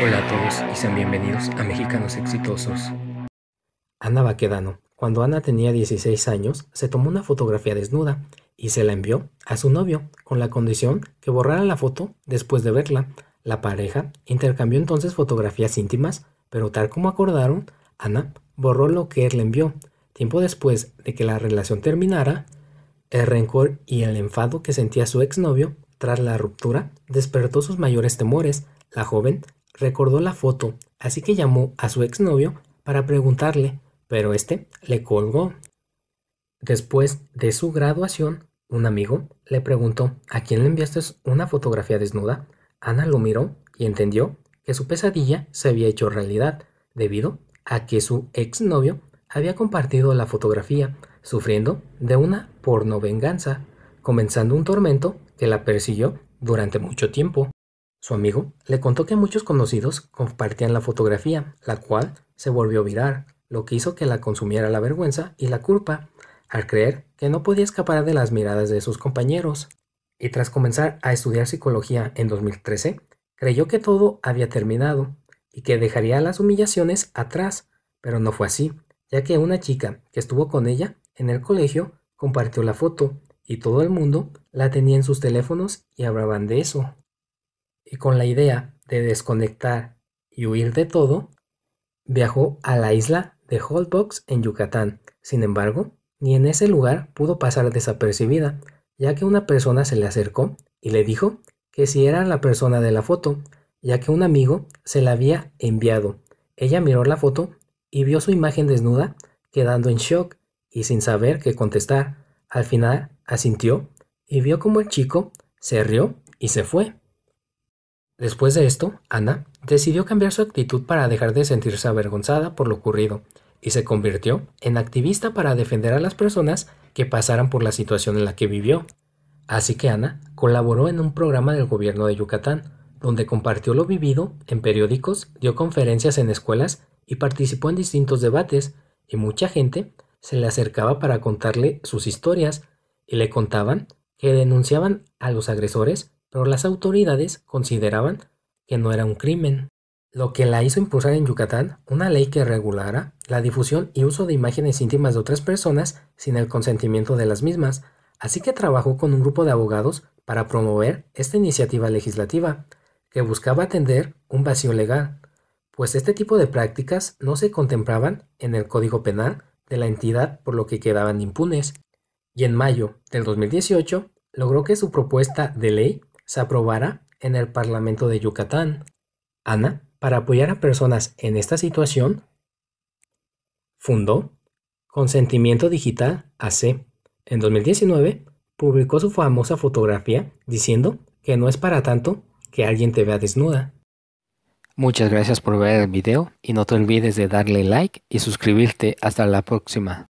Hola a todos y sean bienvenidos a Mexicanos Exitosos. Ana Baquedano, cuando Ana tenía 16 años, se tomó una fotografía desnuda y se la envió a su novio con la condición que borrara la foto después de verla. La pareja intercambió entonces fotografías íntimas, pero tal como acordaron, Ana borró lo que él le envió. Tiempo después de que la relación terminara, el rencor y el enfado que sentía su exnovio tras la ruptura despertó sus mayores temores. La joven recordó la foto, así que llamó a su exnovio para preguntarle, pero este le colgó. Después de su graduación, un amigo le preguntó, ¿a quién le enviaste una fotografía desnuda? Ana lo miró y entendió que su pesadilla se había hecho realidad, debido a que su exnovio había compartido la fotografía, sufriendo de una porno venganza, comenzando un tormento que la persiguió durante mucho tiempo. Su amigo le contó que muchos conocidos compartían la fotografía, la cual se volvió virar, lo que hizo que la consumiera la vergüenza y la culpa, al creer que no podía escapar de las miradas de sus compañeros. Y tras comenzar a estudiar psicología en 2013, creyó que todo había terminado y que dejaría las humillaciones atrás, pero no fue así, ya que una chica que estuvo con ella en el colegio compartió la foto y todo el mundo la tenía en sus teléfonos y hablaban de eso y con la idea de desconectar y huir de todo, viajó a la isla de Holbox en Yucatán. Sin embargo, ni en ese lugar pudo pasar desapercibida, ya que una persona se le acercó y le dijo que si era la persona de la foto, ya que un amigo se la había enviado. Ella miró la foto y vio su imagen desnuda, quedando en shock y sin saber qué contestar. Al final asintió y vio como el chico se rió y se fue. Después de esto, Ana decidió cambiar su actitud para dejar de sentirse avergonzada por lo ocurrido y se convirtió en activista para defender a las personas que pasaran por la situación en la que vivió. Así que Ana colaboró en un programa del gobierno de Yucatán, donde compartió lo vivido en periódicos, dio conferencias en escuelas y participó en distintos debates, y mucha gente se le acercaba para contarle sus historias y le contaban que denunciaban a los agresores pero las autoridades consideraban que no era un crimen, lo que la hizo impulsar en Yucatán una ley que regulara la difusión y uso de imágenes íntimas de otras personas sin el consentimiento de las mismas, así que trabajó con un grupo de abogados para promover esta iniciativa legislativa, que buscaba atender un vacío legal, pues este tipo de prácticas no se contemplaban en el Código Penal de la entidad por lo que quedaban impunes, y en mayo del 2018 logró que su propuesta de ley se aprobara en el Parlamento de Yucatán. Ana, para apoyar a personas en esta situación, fundó Consentimiento Digital AC. En 2019, publicó su famosa fotografía diciendo que no es para tanto que alguien te vea desnuda. Muchas gracias por ver el video y no te olvides de darle like y suscribirte. Hasta la próxima.